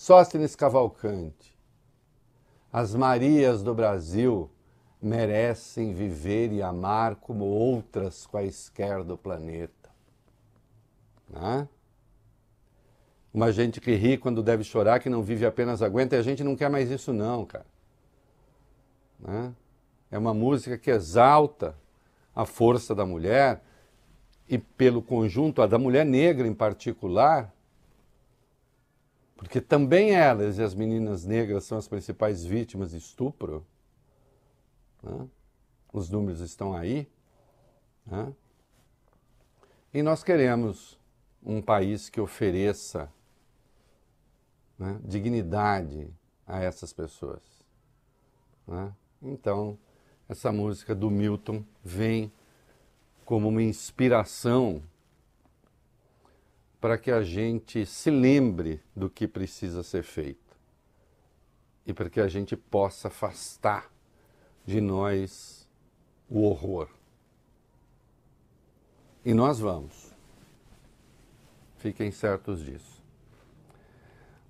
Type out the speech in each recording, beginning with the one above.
Sóstenes Cavalcante. As Marias do Brasil merecem viver e amar como outras quaisquer do planeta. Né? Uma gente que ri quando deve chorar, que não vive apenas aguenta, e a gente não quer mais isso, não, cara. Né? É uma música que exalta a força da mulher e, pelo conjunto, a da mulher negra em particular, porque também elas e as meninas negras são as principais vítimas de estupro, né? os números estão aí, né? e nós queremos um país que ofereça né, dignidade a essas pessoas. Né? Então, essa música do Milton vem como uma inspiração para que a gente se lembre do que precisa ser feito e para que a gente possa afastar de nós o horror. E nós vamos. Fiquem certos disso.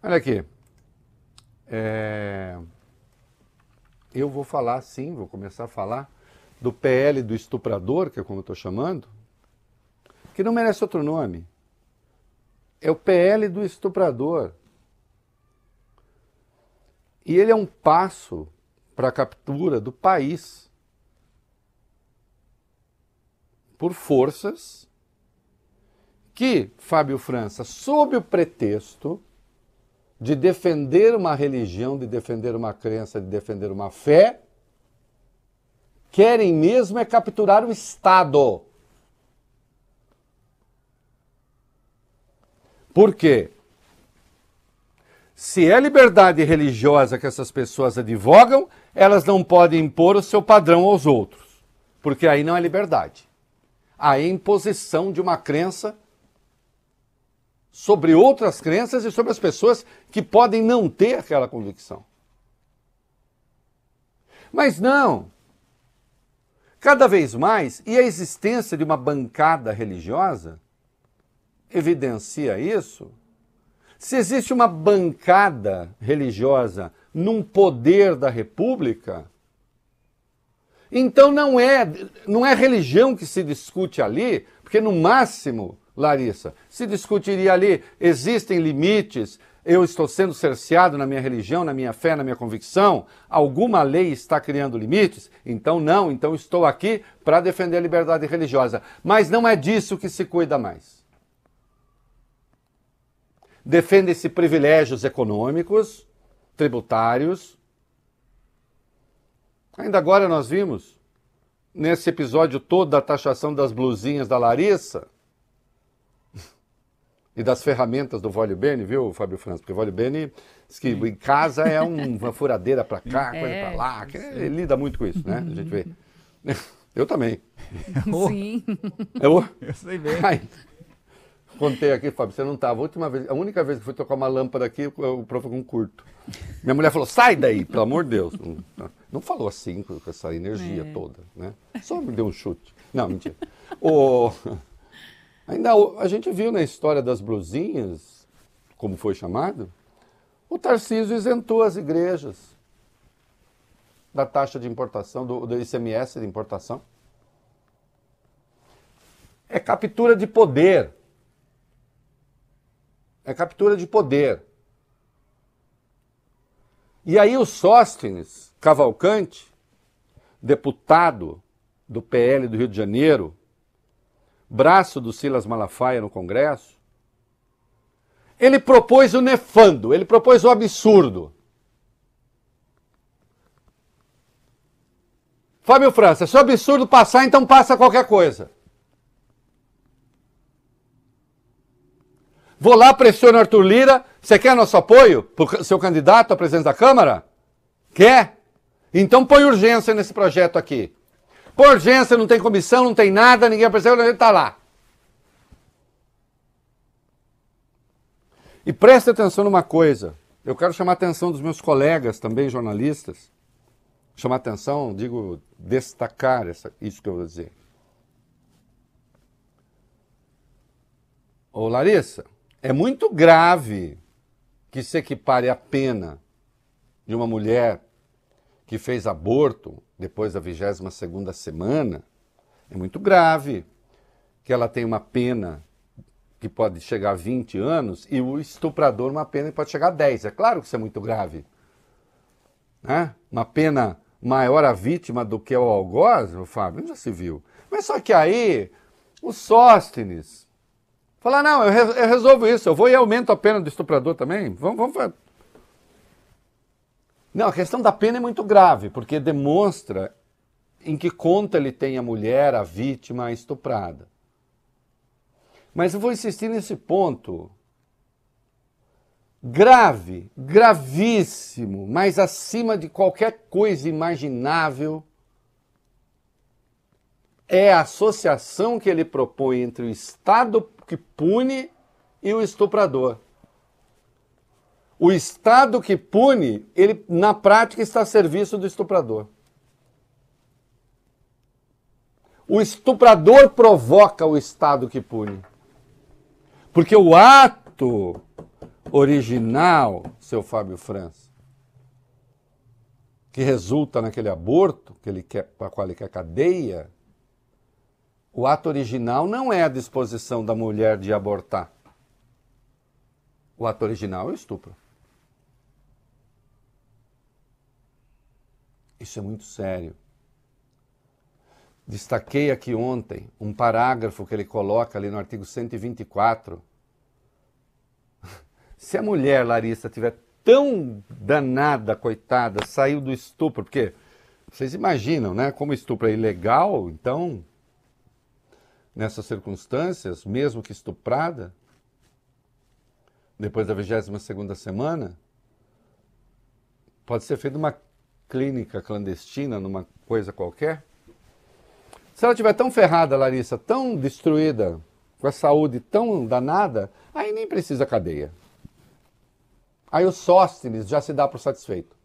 Olha aqui. É... Eu vou falar sim, vou começar a falar do PL do estuprador, que é como eu estou chamando, que não merece outro nome. É o PL do estuprador. E ele é um passo para a captura do país por forças que Fábio França, sob o pretexto de defender uma religião, de defender uma crença, de defender uma fé, querem mesmo é capturar o Estado. Por quê? Se é liberdade religiosa que essas pessoas advogam, elas não podem impor o seu padrão aos outros, porque aí não é liberdade. Aí é imposição de uma crença sobre outras crenças e sobre as pessoas que podem não ter aquela convicção. Mas não! Cada vez mais, e a existência de uma bancada religiosa evidencia isso? Se existe uma bancada religiosa num poder da República, então não é, não é religião que se discute ali, porque no máximo, Larissa, se discutiria ali, existem limites, eu estou sendo cerceado na minha religião, na minha fé, na minha convicção, alguma lei está criando limites? Então não, então estou aqui para defender a liberdade religiosa. Mas não é disso que se cuida mais defendem-se privilégios econômicos, tributários. Ainda agora nós vimos, nesse episódio todo da taxação das blusinhas da Larissa e das ferramentas do Vólio Bene, viu, Fábio França? Porque o Vólio Bene diz que em casa é um, uma furadeira para cá, é, coisa para lá. ele lida muito com isso, né? A gente vê. Eu também. Sim. Eu, Eu sei bem contei aqui, Fábio, você não estava. A última vez, a única vez que fui tocar uma lâmpada aqui, o prof com um curto. Minha mulher falou, sai daí, pelo amor de Deus. Não, falou assim com essa energia é. toda, né? Só me deu um chute. Não, mentira. O... Ainda a gente viu na história das blusinhas, como foi chamado, o Tarcísio isentou as igrejas da taxa de importação, do, do ICMS de importação. É captura de poder é captura de poder. E aí o Sóstenes Cavalcante, deputado do PL do Rio de Janeiro, braço do Silas Malafaia no Congresso, ele propôs o nefando, ele propôs o absurdo. Fábio França, se o absurdo passar, então passa qualquer coisa. Vou lá, pressiono Arthur Lira. Você quer nosso apoio para seu candidato à presidência da Câmara? Quer? Então põe urgência nesse projeto aqui. Põe urgência, não tem comissão, não tem nada, ninguém apareceu, ele está lá. E preste atenção numa coisa. Eu quero chamar a atenção dos meus colegas também, jornalistas. Chamar a atenção, digo, destacar essa, isso que eu vou dizer. Ô Larissa, é muito grave que se equipare a pena de uma mulher que fez aborto depois da 22 semana, é muito grave que ela tenha uma pena que pode chegar a 20 anos e o estuprador uma pena que pode chegar a 10. É claro que isso é muito grave. Né? Uma pena maior a vítima do que o algoz, Fábio, já se viu. Mas só que aí o Sóstenes Falar, não, eu, re eu, resolvo isso, eu vou e aumento a pena do estuprador também. Vamos, vamos fazer. Não, a questão da pena é muito grave, porque demonstra em que conta ele tem a mulher, a vítima, a estuprada. Mas eu vou insistir nesse ponto grave, gravíssimo, mas acima de qualquer coisa imaginável, é a associação que ele propõe entre o Estado que pune e o estuprador. O Estado que pune, ele na prática está a serviço do estuprador. O estuprador provoca o Estado que pune. Porque o ato original, seu Fábio França, que resulta naquele aborto que ele quer, para qual ele quer cadeia, o ato original não é a disposição da mulher de abortar. O ato original é o estupro. Isso é muito sério. Destaquei aqui ontem um parágrafo que ele coloca ali no artigo 124. Se a mulher, Larissa, tiver tão danada, coitada, saiu do estupro, porque vocês imaginam, né? Como estupro é ilegal, então nessas circunstâncias, mesmo que estuprada, depois da 22ª semana, pode ser feita uma clínica clandestina, numa coisa qualquer. Se ela estiver tão ferrada, Larissa, tão destruída, com a saúde tão danada, aí nem precisa cadeia. Aí o Sóstenes já se dá por satisfeito.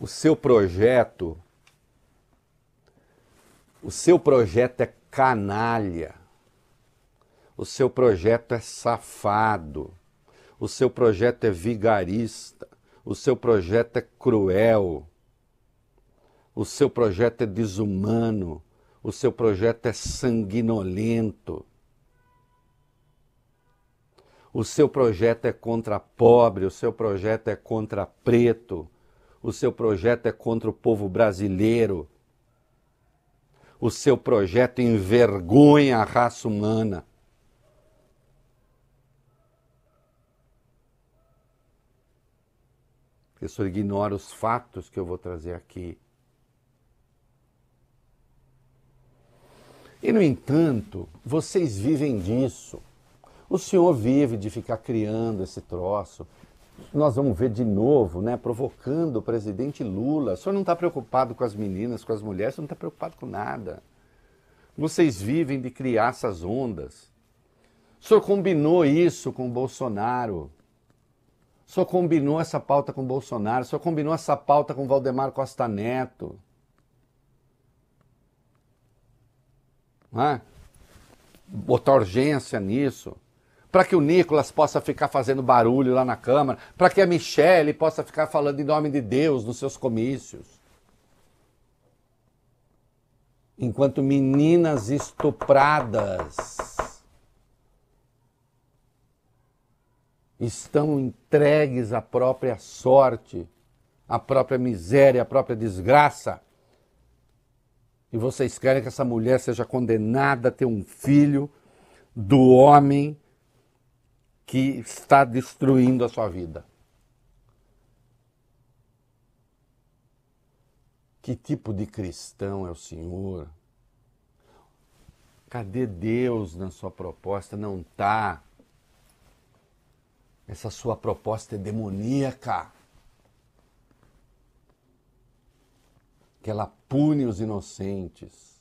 O seu projeto o seu projeto é canalha. O seu projeto é safado. O seu projeto é vigarista. O seu projeto é cruel. O seu projeto é desumano. O seu projeto é sanguinolento. O seu projeto é contra pobre, o seu projeto é contra preto, o seu projeto é contra o povo brasileiro, o seu projeto envergonha a raça humana. O senhor ignora os fatos que eu vou trazer aqui. E, no entanto, vocês vivem disso. O senhor vive de ficar criando esse troço nós vamos ver de novo, né, provocando o presidente Lula. O senhor não está preocupado com as meninas, com as mulheres, não está preocupado com nada. Vocês vivem de criar essas ondas. O senhor combinou isso com o Bolsonaro. O senhor combinou essa pauta com o Bolsonaro. O senhor combinou essa pauta com o Valdemar Costa Neto. Não é? Botar urgência nisso para que o Nicolas possa ficar fazendo barulho lá na Câmara, para que a Michelle possa ficar falando em nome de Deus nos seus comícios. Enquanto meninas estupradas estão entregues à própria sorte, à própria miséria, à própria desgraça. E vocês querem que essa mulher seja condenada a ter um filho do homem que está destruindo a sua vida? Que tipo de cristão é o senhor? Cadê Deus na sua proposta? Não está Essa sua proposta é demoníaca. Que ela pune os inocentes.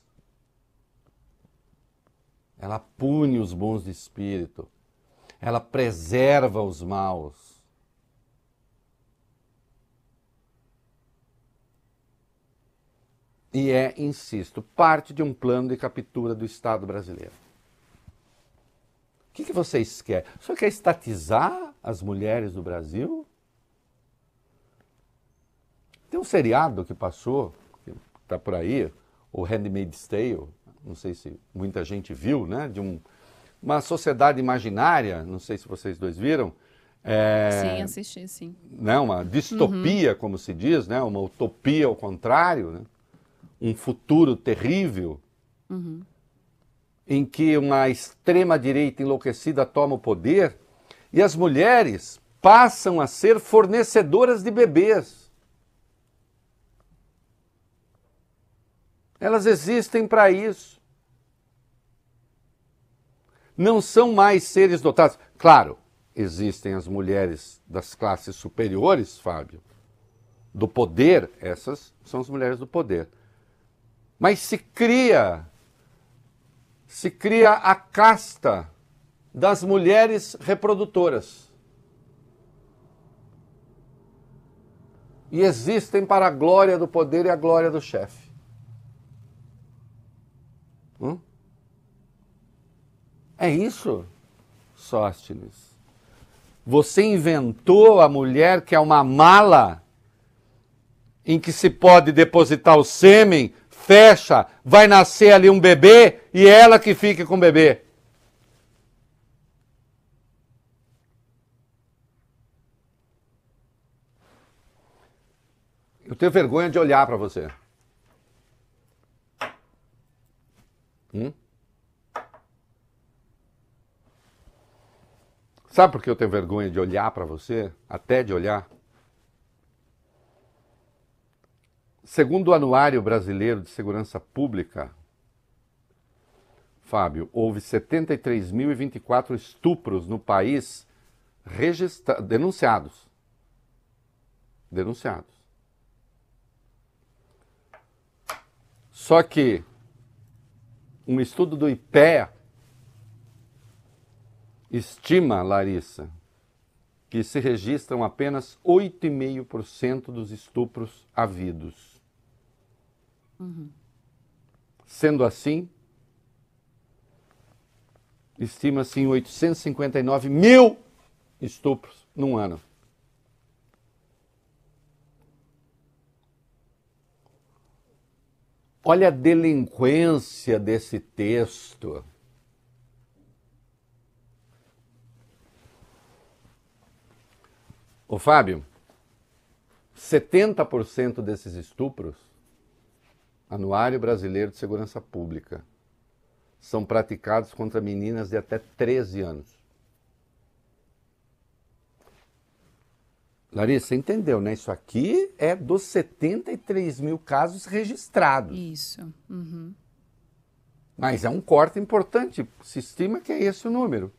Ela pune os bons de espírito ela preserva os maus. E é, insisto, parte de um plano de captura do Estado brasileiro. O que, que vocês querem? O senhor quer estatizar as mulheres do Brasil? Tem um seriado que passou, que está por aí, o Handmaid's Tale, não sei se muita gente viu, né? De um, uma sociedade imaginária, não sei se vocês dois viram. É, sim, assisti, sim. Né, uma distopia, uhum. como se diz, né, uma utopia ao contrário, né, um futuro terrível, uhum. em que uma extrema-direita enlouquecida toma o poder e as mulheres passam a ser fornecedoras de bebês. Elas existem para isso não são mais seres dotados. Claro, existem as mulheres das classes superiores, Fábio, do poder, essas são as mulheres do poder. Mas se cria se cria a casta das mulheres reprodutoras. E existem para a glória do poder e a glória do chefe. Hum? É isso, Sóstines. Você inventou a mulher que é uma mala em que se pode depositar o sêmen, fecha, vai nascer ali um bebê e é ela que fique com o bebê. Eu tenho vergonha de olhar para você. Hum? Sabe por que eu tenho vergonha de olhar para você? Até de olhar? Segundo o Anuário Brasileiro de Segurança Pública, Fábio, houve 73.024 estupros no país registra... denunciados. Denunciados. Só que um estudo do IPEA estima, Larissa, que se registram apenas 8,5% dos estupros havidos. Uhum. Sendo assim, estima-se em 859 mil estupros num ano. Olha a delinquência desse texto. Ô Fábio, 70% desses estupros, Anuário Brasileiro de Segurança Pública, são praticados contra meninas de até 13 anos. Larissa, você entendeu, né? Isso aqui é dos 73 mil casos registrados. Isso. Uhum. Mas é um corte importante. Se estima que é esse o número.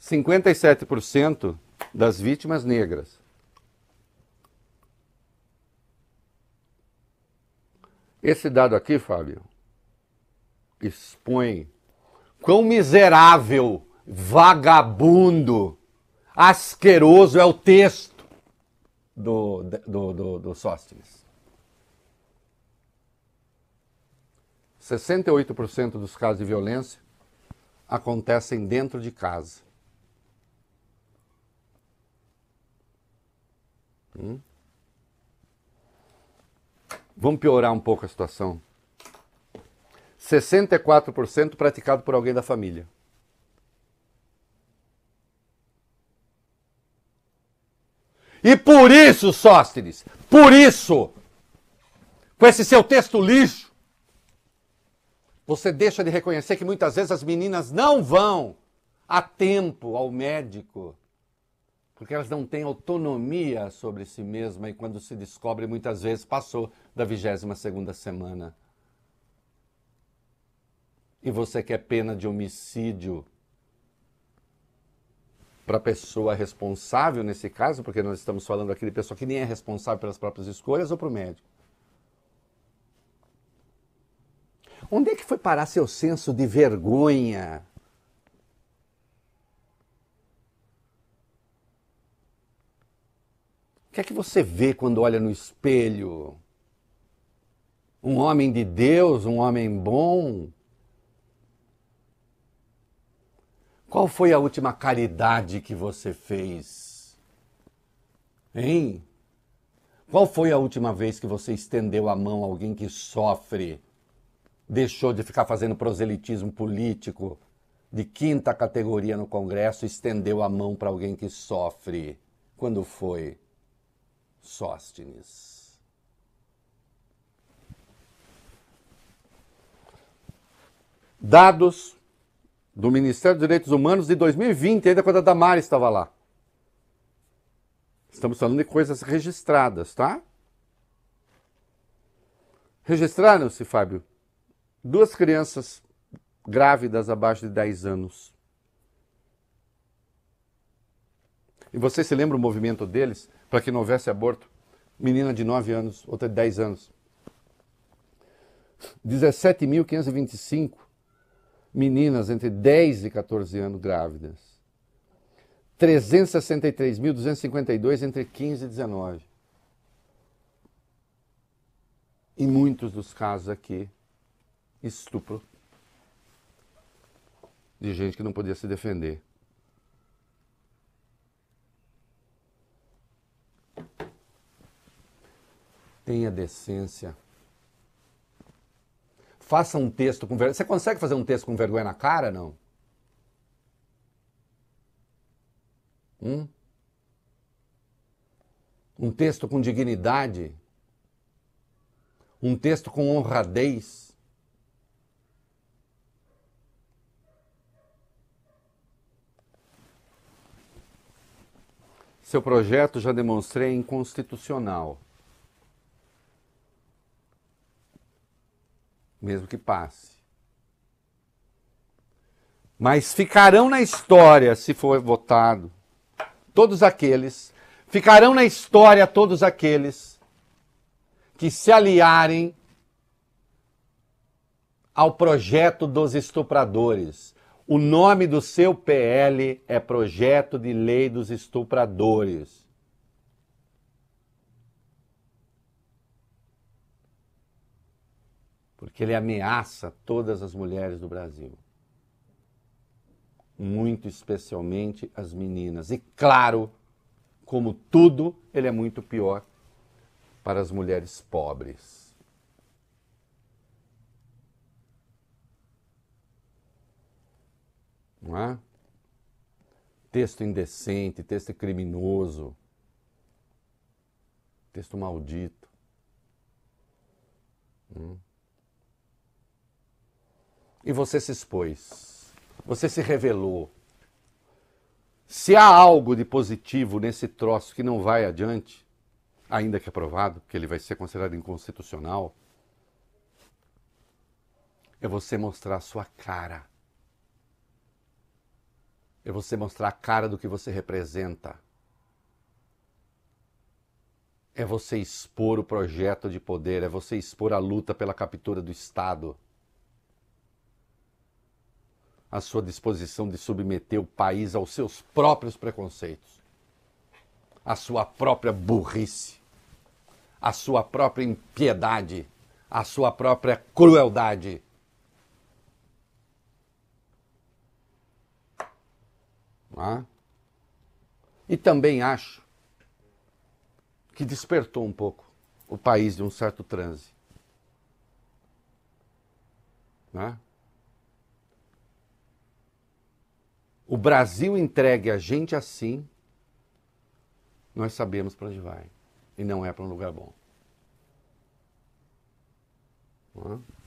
57% das vítimas negras. Esse dado aqui, Fábio, expõe quão miserável, vagabundo, asqueroso é o texto do, do, do, do Sóstenes. 68% dos casos de violência acontecem dentro de casa. Hum? Vamos piorar um pouco a situação. 64% praticado por alguém da família. E por isso, Sóstenes, por isso, com esse seu texto lixo, você deixa de reconhecer que muitas vezes as meninas não vão a tempo ao médico porque elas não têm autonomia sobre si mesmas e quando se descobre muitas vezes passou da 22 segunda semana. E você quer pena de homicídio para a pessoa responsável nesse caso, porque nós estamos falando aqui de pessoa que nem é responsável pelas próprias escolhas ou para o médico. Onde é que foi parar seu senso de vergonha? que é que você vê quando olha no espelho? Um homem de Deus, um homem bom? Qual foi a última caridade que você fez? Hein? Qual foi a última vez que você estendeu a mão a alguém que sofre? Deixou de ficar fazendo proselitismo político de quinta categoria no Congresso, estendeu a mão para alguém que sofre? Quando foi? Sóstenes. Dados do Ministério dos Direitos Humanos de 2020, ainda quando a Damares estava lá. Estamos falando de coisas registradas, tá? Registraram-se, Fábio, duas crianças grávidas abaixo de 10 anos. E você se lembra o movimento deles? para que não houvesse aborto. Menina de 9 anos, outra de 10 anos. 17.525 meninas entre 10 e 14 anos grávidas. 363.252 entre 15 e 19. Em muitos dos casos aqui, estupro de gente que não podia se defender. Tenha decência. Faça um texto com vergonha. Você consegue fazer um texto com vergonha na cara, não? Hum? Um texto com dignidade. Um texto com honradez. Seu projeto já demonstrei inconstitucional. mesmo que passe. Mas ficarão na história, se for votado, todos aqueles, ficarão na história todos aqueles que se aliarem ao projeto dos estupradores. O nome do seu PL é Projeto de Lei dos Estupradores. porque ele ameaça todas as mulheres do Brasil. Muito especialmente as meninas. E claro, como tudo, ele é muito pior para as mulheres pobres. Não é? Texto indecente, texto criminoso, texto maldito. Hum e você se expôs, você se revelou. Se há algo de positivo nesse troço que não vai adiante, ainda que aprovado, porque ele vai ser considerado inconstitucional, é você mostrar a sua cara. É você mostrar a cara do que você representa. É você expor o projeto de poder, é você expor a luta pela captura do Estado a sua disposição de submeter o país aos seus próprios preconceitos, à sua própria burrice, à sua própria impiedade, à sua própria crueldade. Ah? E também acho que despertou um pouco o país de um certo transe. Né? o Brasil entregue a gente assim, nós sabemos para onde vai. E não é para um lugar bom. Não é?